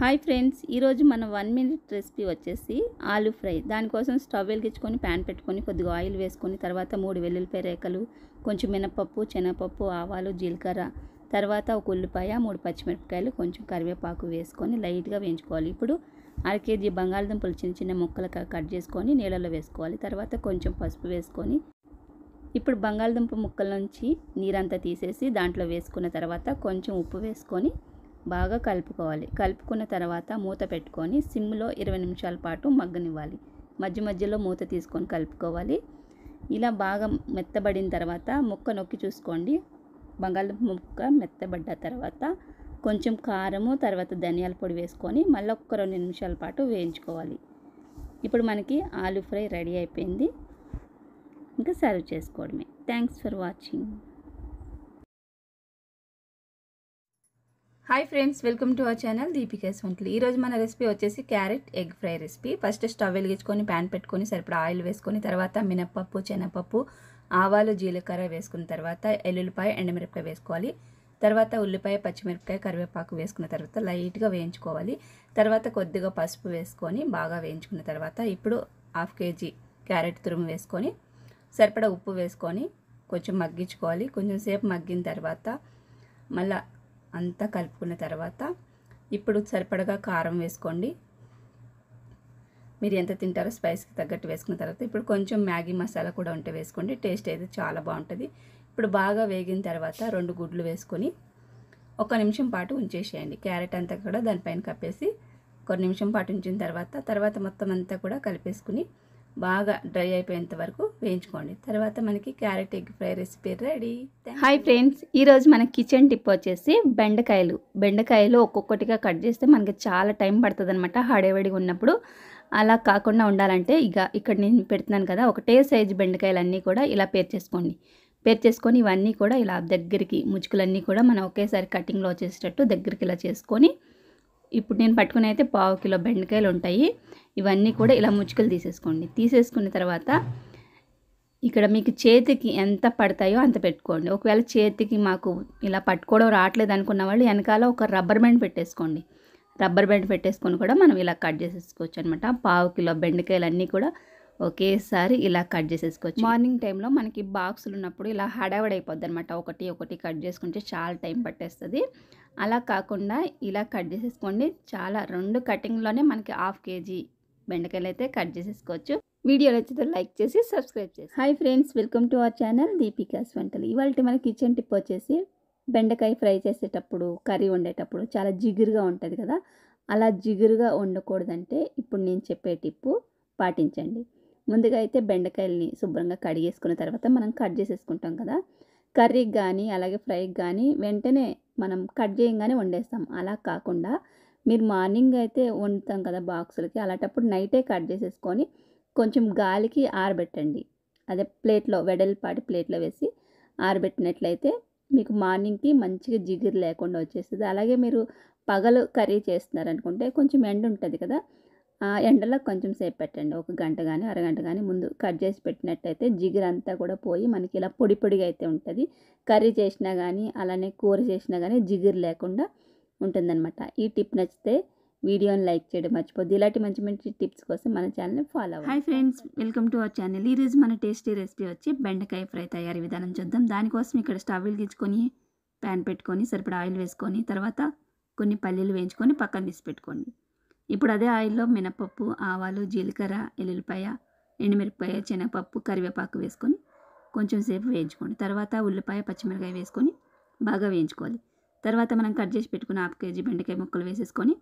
hi friends ఈరోజు మన one minute recipe వచ్చేసి ఆలు ఫ్రై దానికోసం స్టవ్ వెలిగించుకొని ప్యాన్ పెట్టుకొని కొద్దిగా ఆయిల్ వేసుకొని తర్వాత మూడు వెల్లుల్లిపాయ రేఖలు కొంచెం మినపప్పు శనగపప్పు ఆవాలు జీలకర్ర తర్వాత ఒక ఉల్లిపాయ మూడు పచ్చిమిరపకాయలు కొంచెం కరివేపాకు వేసుకొని లైట్గా వేయించుకోవాలి ఇప్పుడు అర కేజీ బంగాళదుంపలు చిన్న చిన్న ముక్కలు కట్ చేసుకొని నీళ్ళలో వేసుకోవాలి తర్వాత కొంచెం పసుపు వేసుకొని ఇప్పుడు బంగాళదుంప ముక్కల నుంచి నీరంతా తీసేసి దాంట్లో వేసుకున్న తర్వాత కొంచెం ఉప్పు వేసుకొని బాగా కలుపుకోవాలి కలుపుకున్న తర్వాత మూత పెట్టుకొని సిమ్లో ఇరవై నిమిషాల పాటు మగ్గనివ్వాలి మధ్య మధ్యలో మూత తీసుకొని కలుపుకోవాలి ఇలా బాగా మెత్తబడిన తర్వాత ముక్క నొక్కి చూసుకోండి బంగాళదుంప ముక్క మెత్తబడ్డ తర్వాత కొంచెం కారము తర్వాత ధనియాల పొడి వేసుకొని మళ్ళీ ఒక్క రెండు నిమిషాల పాటు వేయించుకోవాలి ఇప్పుడు మనకి ఆలు ఫ్రై రెడీ అయిపోయింది ఇంకా సర్వ్ చేసుకోవడమే thanks for watching hi friends welcome to our channel Deepika's వంటలు ఈరోజు మన రెసిపీ వచ్చేసి carrot egg fry recipe first stove వెలిగించుకొని ప్యాన్ పెట్టుకొని సరిపడా ఆయిల్ వేసుకొని తర్వాత మినప్పప్పు శనగపప్పు ఆవాలు జీలకర్ర వేసుకున్న తర్వాత ఎల్లుల్లిపాయ ఎండమిరపకాయ వేసుకోవాలి తర్వాత ఉల్లిపాయ పచ్చిమిరపకాయ కరివేపాకు వేసుకున్న తర్వాత లైట్గా వేయించుకోవాలి తర్వాత కొద్దిగా పసుపు వేసుకొని బాగా వేయించుకున్న తర్వాత ఇప్పుడు హాఫ్ కేజీ క్యారెట్ తురుము వేసుకొని సరిపడా ఉప్పు వేసుకొని కొంచెం మగ్గించుకోవాలి కొంచెం సేపు మగ్గిన తర్వాత మళ్ళీ అంతా కలుపుకున్న తర్వాత ఇప్పుడు సరిపడగా కారం వేసుకోండి మీరు ఎంత తింటారో స్పైస్కి తగ్గట్టు వేసుకున్న తర్వాత ఇప్పుడు కొంచెం మ్యాగీ మసాలా కూడా ఉంటే వేసుకోండి టేస్ట్ అయితే చాలా బాగుంటుంది ఇప్పుడు బాగా వేగిన తర్వాత రెండు గుడ్లు వేసుకొని ఒక నిమిషం పాటు ఉంచేసేయండి క్యారెట్ అంతా కూడా దానిపైన కప్పేసి ఒక నిమిషం పాటు ఉంచిన తర్వాత తర్వాత మొత్తం అంతా కూడా కలిపేసుకుని బాగా డ్రై అయిపోయేంత వరకు వేయించుకోండి తర్వాత మనకి carrot egg fry recipe ready hi friends ఈరోజు మన కిచెన్ టిప్ వచ్చేసి బెండకాయలు బెండకాయలు ఒక్కొక్కటిగా కట్ చేస్తే మనకి చాలా టైం పడుతుంది అనమాట హడేవడిగా ఉన్నప్పుడు అలా కాకుండా ఉండాలంటే ఇక ఇక్కడ నేను పెడుతున్నాను కదా ఒకటే సైజు బెండకాయలన్నీ కూడా ఇలా పేర్చేసుకోండి పేర్చేసుకొని ఇవన్నీ కూడా ఇలా దగ్గరికి ముచ్చుకులన్నీ కూడా మనం ఒకేసారి కటింగ్లో వచ్చేసేటట్టు దగ్గరికి ఇలా చేసుకొని ఇప్పుడు నేను పట్టుకుని అయితే పావు కిలో బెండకాయలు ఉంటాయి ఇవన్నీ కూడా ఇలా ముచ్చుకలు తీసేసుకోండి తీసేసుకున్న తర్వాత ఇక్కడ మీకు చేతికి ఎంత పడతాయో అంత పెట్టుకోండి ఒకవేళ చేతికి మాకు ఇలా పట్టుకోవడం రావట్లేదు అనుకున్న వాళ్ళు వెనకాల ఒక రబ్బర్ బ్యాండ్ పెట్టేసుకోండి రబ్బర్ బ్యాండ్ పెట్టేసుకొని కూడా మనం ఇలా కట్ చేసేసుకోవచ్చు అనమాట పావు కిలో బెండకాయలు అన్నీ కూడా ఒకేసారి ఇలా కట్ చేసేసుకోవచ్చు మార్నింగ్ టైంలో మనకి బాక్సులు ఉన్నప్పుడు ఇలా హడావిడైపోద్ది అనమాట ఒకటి ఒకటి కట్ చేసుకుంటే చాలా టైం పట్టేస్తుంది అలా కాకుండా ఇలా కట్ చేసేసుకోండి చాలా రెండు కటింగ్లోనే మనకి హాఫ్ కేజీ బెండకాయలు అయితే కట్ చేసేసుకోవచ్చు వీడియో నచ్చితే లైక్ చేసి సబ్స్క్రైబ్ చేసి hi friends welcome to our channel Deepika's వంటలు ఇవాళ మన కిచెన్ టిప్ వచ్చేసి బెండకాయ ఫ్రై చేసేటప్పుడు కర్రీ వండేటప్పుడు చాలా జిగురుగా ఉంటుంది కదా అలా జిగురుగా వండకూడదంటే ఇప్పుడు నేను చెప్పే టిప్పు పాటించండి ముందుగా అయితే బెండకాయల్ని శుభ్రంగా కడిగేసుకున్న తర్వాత మనం కట్ చేసేసుకుంటాం కదా కర్రీకి కానీ అలాగే ఫ్రైకి కానీ వెంటనే మనం కట్ చేయంగానే వండేస్తాం అలా కాకుండా మీరు మార్నింగ్ అయితే వండుతాం కదా బాక్సులకి అలాంటప్పుడు నైటే కట్ చేసేసుకొని కొంచెం గాలికి ఆరబెట్టండి అదే ప్లేట్లో వెడల్పాటి ప్లేట్లో వేసి ఆరబెట్టినట్లయితే మీకు మార్నింగ్కి మంచిగా జిగురు లేకుండా వచ్చేస్తుంది అలాగే మీరు పగలు కర్రీ చేస్తున్నారు అనుకుంటే కొంచెం ఎండ ఉంటుంది కదా ఎండలో కొంచెం సేపు పెట్టండి ఒక గంట కానీ అరగంట కానీ ముందు కట్ చేసి పెట్టినట్టయితే జిగురంతా కూడా పోయి మనకి ఇలా పొడి పొడిగా అయితే ఉంటుంది కర్రీ చేసినా కానీ అలానే కూర చేసినా కానీ జిగురు లేకుండా ఉంటుందన్నమాట ఈ టిప్ నచ్చితే వీడియోని లైక్ చేయడం మర్చిపోద్ది ఇలాంటి మంచి మంచి టిప్స్ కోసం మన ఛానల్ని follow hi friends welcome to our channel ఈరోజు మన టేస్టీ రెసిపీ వచ్చి బెండకాయ ఫ్రై తయారీ విధానం చూద్దాం దానికోసం ఇక్కడ స్టవ్ వెలిగించుకొని ప్యాన్ పెట్టుకొని సరిపడా ఆయిల్ వేసుకొని తర్వాత కొన్ని పల్లీలు వేయించుకొని పక్కన తీసి పెట్టుకోండి ఇప్పుడు అదే ఆయిల్లో మినపప్పు ఆవాలు జీలకర్ర ఎల్లుల్లిపాయ ఎండుమిరపకాయ శనగపప్పు కరివేపాకు వేసుకొని కొంచెం సేపు వేయించుకోండి తర్వాత ఉల్లిపాయ పచ్చిమిరకాయ వేసుకొని బాగా వేయించుకోవాలి తర్వాత మనం కట్ చేసి పెట్టుకున్న హాఫ్ కేజీ బెండకాయ ముక్కలు వేసేసుకొని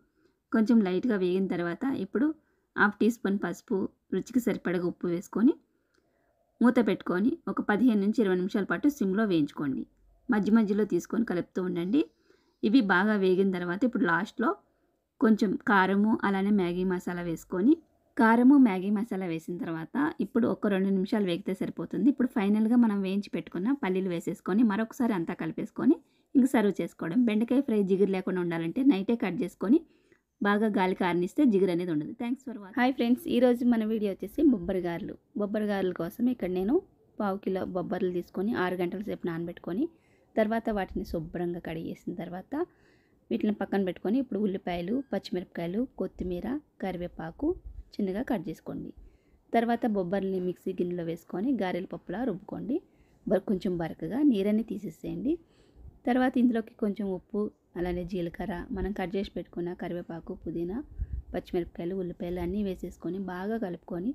కొంచెం లైట్గా వేగిన తర్వాత ఇప్పుడు హాఫ్ టీ స్పూన్ పసుపు రుచికి సరిపడగా ఉప్పు వేసుకొని మూత పెట్టుకొని ఒక పదిహేను నుంచి ఇరవై నిమిషాల పాటు సిమ్లో వేయించుకోండి మధ్య మధ్యలో తీసుకొని కలుపుతూ ఉండండి ఇవి బాగా వేగిన తర్వాత ఇప్పుడు లాస్ట్లో కొంచెం కారము అలానే మ్యాగీ మసాలా వేసుకొని కారము మ్యాగీ మసాలా వేసిన తర్వాత ఇప్పుడు ఒక రెండు నిమిషాలు వేగితే సరిపోతుంది ఇప్పుడు ఫైనల్గా మనం వేయించి పెట్టుకున్న పల్లీలు వేసేసుకొని మరొకసారి అంతా కలిపేసుకొని ఇంక సర్వ్ చేసుకోవడం బెండకాయ ఫ్రై జిగురు లేకుండా ఉండాలంటే నైటే కట్ చేసుకొని బాగా గాలి కారణిస్తే జిగురు అనేది ఉండదు thanks for watch hi friends ఈరోజు మన వీడియో వచ్చేసి బొబ్బరి గారులు బొబ్బరి గారుల కోసం ఇక్కడ నేను పావు కిలో బొబ్బర్లు తీసుకొని ఆరు గంటల సేపు నానబెట్టుకొని తర్వాత వాటిని శుభ్రంగా కడిగేసిన తర్వాత వీటిని పక్కన పెట్టుకొని ఇప్పుడు ఉల్లిపాయలు పచ్చిమిరపకాయలు కొత్తిమీర కరివేపాకు చిన్నగా కట్ చేసుకోండి తర్వాత బొబ్బర్ని మిక్సీ గిన్నెలో వేసుకొని గారెల పప్పులా రుబ్బుకోండి కొంచెం బరకగా నీరని తీసేసేయండి తర్వాత ఇందులోకి కొంచెం ఉప్పు అలానే జీలకర్ర మనం కట్ చేసి పెట్టుకున్న కరివేపాకు పుదీనా పచ్చిమిరపకాయలు ఉల్లిపాయలు అన్నీ వేసేసుకొని బాగా కలుపుకొని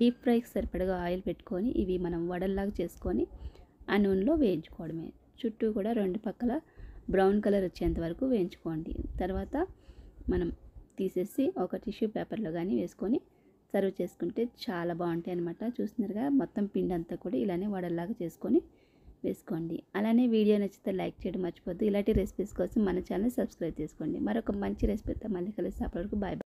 డీప్ ఫ్రైకి సరిపడగా ఆయిల్ పెట్టుకొని ఇవి మనం వడల్లాగా చేసుకొని ఆ నూనెలో వేయించుకోవడమే చుట్టూ కూడా రెండు పక్కల బ్రౌన్ కలర్ వచ్చేంత వరకు వేయించుకోండి తర్వాత మనం తీసేసి ఒక టిష్యూ పేపర్లో కానీ వేసుకొని సర్వ్ చేసుకుంటే చాలా బాగుంటాయి అనమాట చూస్తున్నారుగా మొత్తం పిండి అంతా కూడా ఇలానే వడల్లాగా చేసుకొని వేసుకోండి అలానే వీడియో నచ్చితే లైక్ చేయడం మర్చిపోద్దు ఇలాంటి రెసిపీస్ కోసం మన ఛానల్ సబ్స్క్రైబ్ చేసుకోండి మరొక మంచి రెసిపీతో మళ్ళీ కలిసి అప్పటివరకు బాయ్